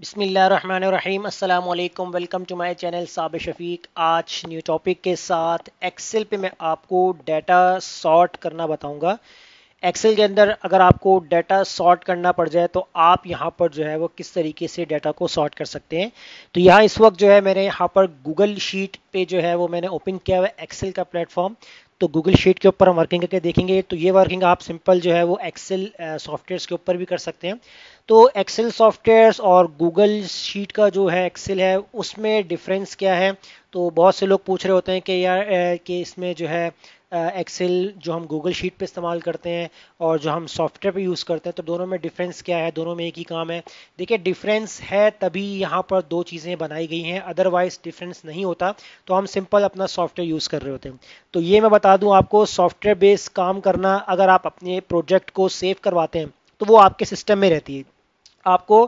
बिसमीम अल्लाम welcome to my channel साब शफीक आज न्यू टॉपिक के साथ एक्सेल पे मैं आपको डाटा सॉर्ट करना बताऊंगा एक्सेल के अंदर अगर आपको डाटा सॉर्ट करना पड़ जाए तो आप यहाँ पर जो है वो किस तरीके से डाटा को सॉर्ट कर सकते हैं तो यहाँ इस वक्त जो है मैंने यहाँ पर गूगल शीट पे जो है वो मैंने ओपन किया हुआ है एक्सेल का प्लेटफॉर्म तो गूगल शीट के ऊपर हम वर्किंग करके देखेंगे तो ये वर्किंग आप सिंपल जो है वो एक्सेल सॉफ्टवेयर्स uh, के ऊपर भी कर सकते हैं तो एक्सेल सॉफ्टवेयर्स और गूगल शीट का जो है एक्सेल है उसमें डिफरेंस क्या है तो बहुत से लोग पूछ रहे होते हैं कि यार uh, कि इसमें जो है एक्सेल जो हम गूगल शीट पे इस्तेमाल करते हैं और जो हम सॉफ्टवेयर पे यूज़ करते हैं तो दोनों में डिफरेंस क्या है दोनों में एक ही काम है देखिए डिफरेंस है तभी यहाँ पर दो चीज़ें बनाई गई हैं अदरवाइज डिफरेंस नहीं होता तो हम सिंपल अपना सॉफ्टवेयर यूज़ कर रहे होते हैं तो ये मैं बता दूँ आपको सॉफ्टवेयर बेस काम करना अगर आप अपने प्रोजेक्ट को सेव करवाते हैं तो वो आपके सिस्टम में रहती है आपको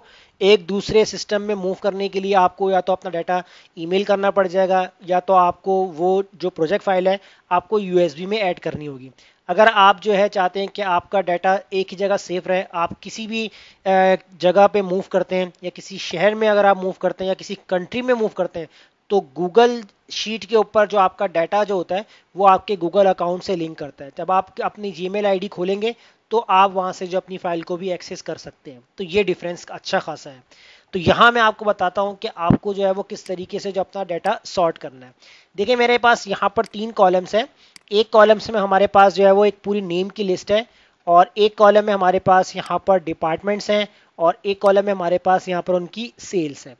एक दूसरे सिस्टम में मूव करने के लिए आपको या तो अपना डाटा ईमेल करना पड़ जाएगा या तो आपको वो जो प्रोजेक्ट फाइल है आपको यूएसबी में ऐड करनी होगी अगर आप जो है चाहते हैं कि आपका डाटा एक ही जगह सेफ रहे आप किसी भी जगह पे मूव करते हैं या किसी शहर में अगर आप मूव करते हैं या किसी कंट्री में मूव करते हैं तो गूगल शीट के ऊपर जो आपका डाटा जो होता है वो आपके गूगल अकाउंट से लिंक करता है जब आप अपनी जी मेल खोलेंगे तो आप वहां से जो अपनी फाइल को भी एक्सेस कर सकते हैं तो ये डिफरेंस अच्छा खासा है तो यहाँ मैं आपको बताता हूँ कि आपको जो है वो किस तरीके से जो अपना डाटा सॉर्ट करना है देखिए मेरे पास यहाँ पर तीन कॉलम्स हैं एक कॉलम्स में हमारे पास जो है वो एक पूरी नेम की लिस्ट है और एक कॉलम में हमारे पास यहाँ पर डिपार्टमेंट्स हैं और एक कॉलम में हमारे पास यहाँ पर उनकी सेल्स है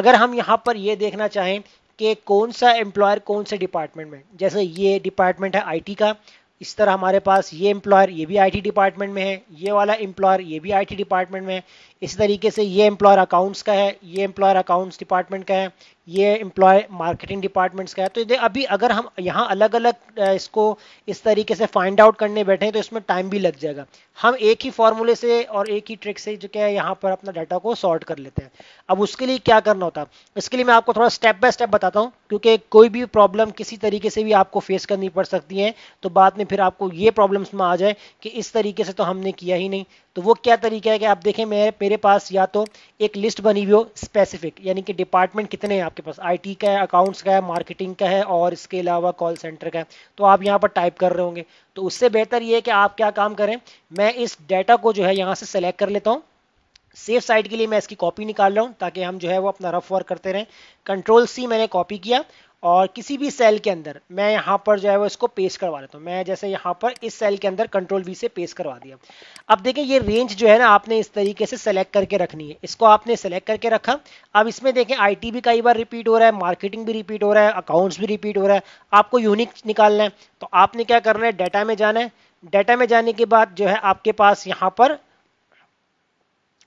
अगर हम यहाँ पर ये देखना चाहें कि कौन सा एम्प्लॉयर कौन से डिपार्टमेंट में जैसे ये डिपार्टमेंट है आईटी का इस तरह हमारे पास ये एम्प्लॉयर ये भी आईटी डिपार्टमेंट में है ये वाला एम्प्लॉयर ये भी आईटी डिपार्टमेंट में है इसी तरीके से ये एम्प्लॉयर अकाउंट्स का है ये एम्प्लॉयर अकाउंट्स डिपार्टमेंट का है ये एम्प्लॉय मार्केटिंग डिपार्टमेंट्स का है तो अभी अगर हम यहाँ अलग अलग इसको इस तरीके से फाइंड आउट करने बैठे तो इसमें टाइम भी लग जाएगा हम एक ही फॉर्मूले से और एक ही ट्रिक से जो क्या है यहाँ पर अपना डाटा को सॉर्ट कर लेते हैं अब उसके लिए क्या करना होता है इसके लिए मैं आपको थोड़ा स्टेप बाय स्टेप बताता हूँ क्योंकि कोई भी प्रॉब्लम किसी तरीके से भी आपको फेस करनी पड़ सकती है तो बाद में फिर आपको ये प्रॉब्लम्स में आ जाए कि इस तरीके से तो हमने किया ही नहीं तो वो क्या तरीका है कि आप देखें मेरे मेरे पास या तो एक लिस्ट बनी हुई हो स्पेसिफिक यानी कि डिपार्टमेंट कितने हैं आपके पास आईटी का है अकाउंट्स का है मार्केटिंग का है और इसके अलावा कॉल सेंटर का है तो आप यहाँ पर टाइप कर रहे होंगे तो उससे बेहतर ये है कि आप क्या काम करें मैं इस डाटा को जो है यहाँ से सेलेक्ट कर लेता हूँ सेफ साइड के लिए मैं इसकी कॉपी निकाल रहा हूँ ताकि हम जो है वो अपना रफ वर्क करते रहें कंट्रोल सी मैंने कॉपी किया और किसी भी सेल के अंदर मैं यहाँ पर जो है वो इसको पेस्ट करवा लेता हूँ मैं जैसे यहाँ पर इस सेल के अंदर कंट्रोल वी से पेस्ट करवा दिया अब देखें ये रेंज जो है ना आपने इस तरीके से सेलेक्ट करके रखनी है इसको आपने सेलेक्ट करके रखा अब इसमें देखें आईटी भी कई बार रिपीट हो रहा है मार्केटिंग भी रिपीट हो रहा है अकाउंट्स भी रिपीट हो रहा है आपको यूनिक निकालना है तो आपने क्या करना है डाटा में जाना है डाटा में जाने के बाद जो है आपके पास यहाँ पर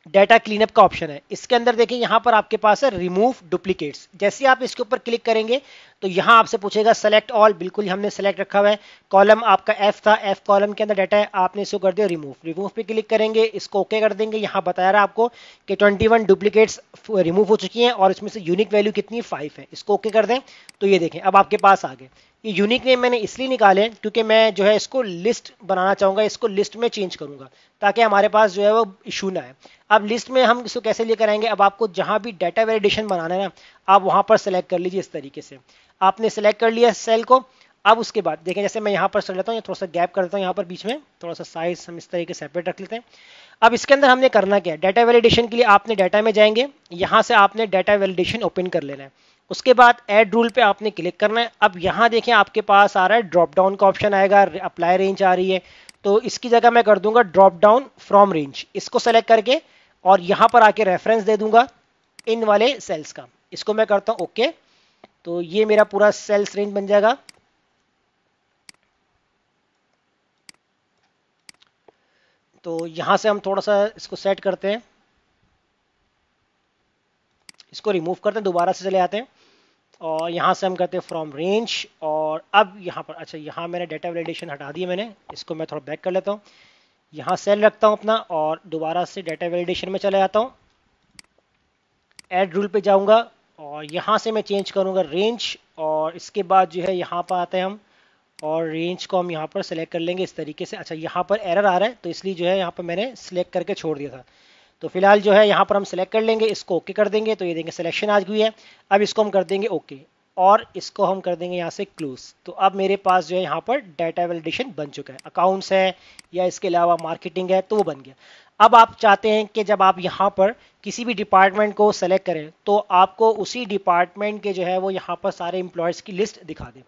डाटा क्लीनअप का ऑप्शन है इसके अंदर देखिए यहां पर आपके पास है रिमूव डुप्लीकेट्स जैसे आप इसके ऊपर क्लिक करेंगे तो यहां आपसे पूछेगा सेलेक्ट ऑल बिल्कुल हमने सेलेक्ट रखा हुआ है कॉलम आपका एफ था एफ कॉलम के अंदर डाटा है आपने इसको कर दिया रिमूव रिमूव पे क्लिक करेंगे इसको ओके कर देंगे यहां बताया रहा आपको कि 21 डुप्लीकेट्स रिमूव हो चुकी हैं और इसमें से यूनिक वैल्यू कितनी फाइव है इसको ओके कर दें तो ये देखें अब आपके पास आ गए ये यूनिक नेम मैंने इसलिए निकाले क्योंकि मैं जो है इसको लिस्ट बनाना चाहूंगा इसको लिस्ट में चेंज करूंगा ताकि हमारे पास जो है वो इशू ना है अब लिस्ट में हम इसको कैसे लेकर आएंगे अब आपको जहां भी डाटा वेरिडेशन बनाना है ना आप वहां पर सेलेक्ट कर लीजिए इस तरीके से आपने सेलेक्ट कर लिया सेल को अब उसके बाद देखें जैसे मैं यहाँ पर चल लेता हूँ थोड़ा सा गैप कर देता हूँ यहाँ पर बीच में थोड़ा सा साइज हम इस तरीके सेपरेट रख लेते हैं अब इसके अंदर हमने करना क्या है डाटा वेलिडेशन के लिए आपने डाटा में जाएंगे यहाँ से आपने डाटा वेलिडेशन ओपन कर लेना है उसके बाद एड रूल पे आपने क्लिक करना है अब यहाँ देखें आपके पास आ रहा है ड्रॉप डाउन का ऑप्शन आएगा अप्लाई रेंज आ रही है तो इसकी जगह मैं कर दूंगा ड्रॉप डाउन फ्रॉम रेंज इसको सेलेक्ट करके और यहां पर आके रेफरेंस दे दूंगा इन वाले सेल्स का इसको मैं करता हूं ओके तो ये मेरा पूरा सेल्स रेंज बन जाएगा तो यहां से हम थोड़ा सा इसको सेट करते हैं इसको रिमूव करते हैं दोबारा से चले आते हैं और यहां से हम करते हैं फ्रॉम रेंज और अब यहां पर अच्छा यहां मैंने डेटा वैलिडेशन हटा दिया मैंने इसको मैं थोड़ा बैक कर लेता हूं यहाँ सेल रखता हूँ अपना और दोबारा से डाटा वैलिडेशन में चले जाता हूँ एड रूल पे जाऊँगा और यहाँ से मैं चेंज करूँगा रेंज और इसके बाद जो है यहाँ पर आते हैं हम और रेंज को हम यहाँ पर सेलेक्ट कर लेंगे इस तरीके से अच्छा यहाँ पर एरर आ रहा है तो इसलिए जो है यहाँ पर मैंने सेलेक्ट करके छोड़ दिया था तो फिलहाल जो है यहाँ पर हम सेलेक्ट कर लेंगे इसको ओके कर देंगे तो ये देंगे सिलेक्शन आज हुई है अब इसको हम कर देंगे ओके और इसको हम कर देंगे यहाँ से क्लोज तो अब मेरे पास जो है यहाँ पर डाटा वैलिडेशन बन चुका है अकाउंट्स है या इसके अलावा मार्केटिंग है तो वो बन गया अब आप चाहते हैं कि जब आप यहाँ पर किसी भी डिपार्टमेंट को सेलेक्ट करें तो आपको उसी डिपार्टमेंट के जो है वो यहाँ पर सारे एम्प्लॉयज़ की लिस्ट दिखा दें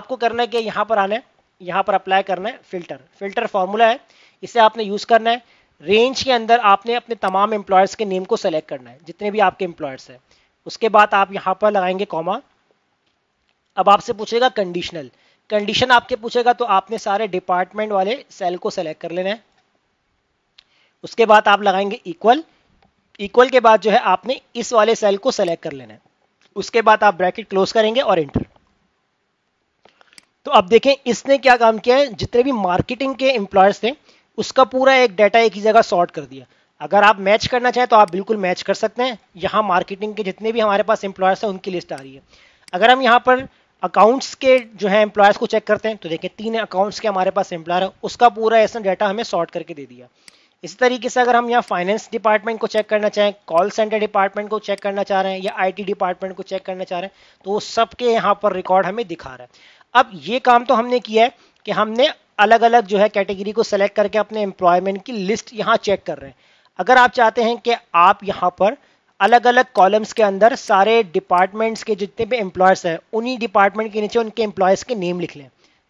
आपको करना है कि यहाँ पर आना है यहाँ पर अप्लाई करना है फिल्टर फिल्टर फार्मूला है इसे आपने यूज़ करना है रेंज के अंदर आपने अपने तमाम एम्प्लॉयर्स के नेम को सेलेक्ट करना है जितने भी आपके एम्प्लॉयर्स हैं उसके बाद आप यहाँ पर लगाएंगे कॉमा अब आपसे पूछेगा कंडीशनल कंडीशन आपके पूछेगा तो आपने सारे डिपार्टमेंट वाले सेल को सेलेक्ट कर लेना है उसके बाद आप लगाएंगे इक्वल इक्वल के बाद जो है आपने इस वाले सेल को सेलेक्ट कर लेना है उसके बाद आप ब्रैकेट क्लोज करेंगे और इंटर तो अब देखें इसने क्या काम किया है जितने भी मार्केटिंग के एम्प्लॉयर्स थे उसका पूरा एक डाटा एक ही जगह सॉर्ट कर दिया अगर आप मैच करना चाहें तो आप बिल्कुल मैच कर सकते हैं यहाँ मार्केटिंग के जितने भी हमारे पास एम्प्लॉयर्स हैं उनकी लिस्ट आ रही है अगर हम यहाँ पर अकाउंट्स के जो है एम्प्लॉयज को चेक करते हैं तो देखें तीन अकाउंट्स के हमारे पास एम्प्लॉयर है उसका पूरा ऐसा डाटा हमें सॉर्ट करके दे दिया इसी तरीके से अगर हम यहाँ फाइनेंस डिपार्टमेंट को चेक करना चाहें कॉल सेंटर डिपार्टमेंट को चेक करना चाह रहे हैं या आईटी डिपार्टमेंट को चेक करना चाह रहे हैं तो वो सबके यहाँ पर रिकॉर्ड हमें दिखा रहा है अब ये काम तो हमने किया है कि हमने अलग अलग जो है कैटेगरी को सेलेक्ट करके अपने एम्प्लॉयमेंट की लिस्ट यहाँ चेक कर रहे हैं अगर आप चाहते हैं कि आप यहाँ पर अलग अलग कॉलम्स के अंदर सारे डिपार्टमेंट्स के जितने भी एम्प्लॉयज हैं उन्हीं डिपार्टमेंट के नीचे उनके एम्प्लॉयज के नेम लिख लें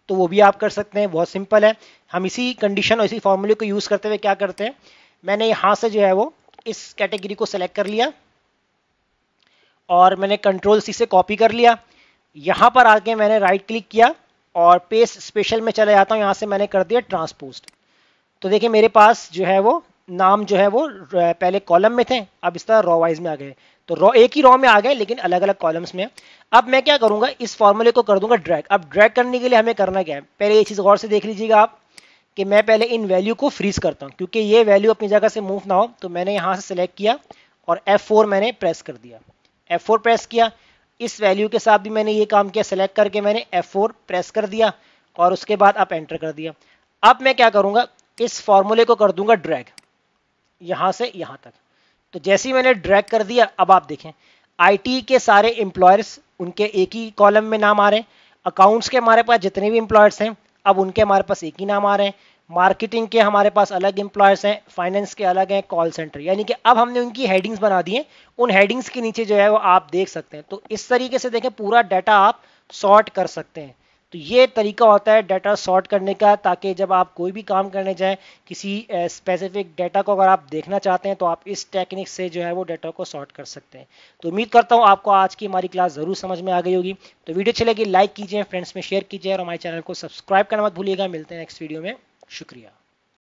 तो वो भी आप कर सकते हैं बहुत सिंपल है हम इसी कंडीशन और इसी फॉर्मूले को यूज़ करते हुए क्या करते हैं मैंने यहाँ से जो है वो इस कैटेगरी को सेलेक्ट कर लिया और मैंने कंट्रोल सी से कॉपी कर लिया यहाँ पर आके मैंने राइट क्लिक किया और पेस स्पेशल में चला जाता हूँ यहाँ से मैंने कर दिया ट्रांसपोस्ट तो देखिए मेरे पास जो है वो नाम जो है वो पहले कॉलम में थे अब इस तरह रॉ वाइज में आ गए तो रॉ एक ही रॉ में आ गए लेकिन अलग अलग कॉलम्स में अब मैं क्या करूंगा इस फॉर्मूले को कर दूंगा ड्रैग अब ड्रैग करने के लिए हमें करना क्या है पहले ये चीज़ गौर से देख लीजिएगा आप कि मैं पहले इन वैल्यू को फ्रीज करता हूँ क्योंकि ये वैल्यू अपनी जगह से मूव ना हो तो मैंने यहाँ से सिलेक्ट किया और एफ मैंने प्रेस कर दिया एफ प्रेस किया इस वैल्यू के साथ भी मैंने ये काम किया सेलेक्ट करके मैंने एफ प्रेस कर दिया और उसके बाद आप एंटर कर दिया अब मैं क्या करूंगा इस फॉर्मूले को कर दूंगा ड्रैग यहां से यहां तक तो जैसे ही मैंने ड्रैग कर दिया अब आप देखें आईटी के सारे इंप्लॉयर्स उनके एक ही कॉलम में नाम आ रहे हैं अकाउंट्स के हमारे पास जितने भी इंप्लॉयर्स हैं अब उनके हमारे पास एक ही नाम आ रहे हैं मार्केटिंग के हमारे पास अलग इंप्लॉयर्स हैं फाइनेंस के अलग हैं कॉल सेंटर यानी कि अब हमने उनकी हेडिंग्स बना दी हैं उन हेडिंग्स के नीचे जो है वो आप देख सकते हैं तो इस तरीके से देखें पूरा डाटा आप सॉर्ट कर सकते हैं तो ये तरीका होता है डाटा सॉर्ट करने का ताकि जब आप कोई भी काम करने जाएं किसी स्पेसिफिक डाटा को अगर आप देखना चाहते हैं तो आप इस टेक्निक से जो है वो डाटा को सॉर्ट कर सकते हैं तो उम्मीद करता हूँ आपको आज की हमारी क्लास ज़रूर समझ में आ गई होगी तो वीडियो अच्छी लगी लाइक कीजिए फ्रेंड्स में शेयर कीजिए और हमारे चैनल को सब्सक्राइब करना मत भूलिएगा मिलते हैं नेक्स्ट वीडियो में शुक्रिया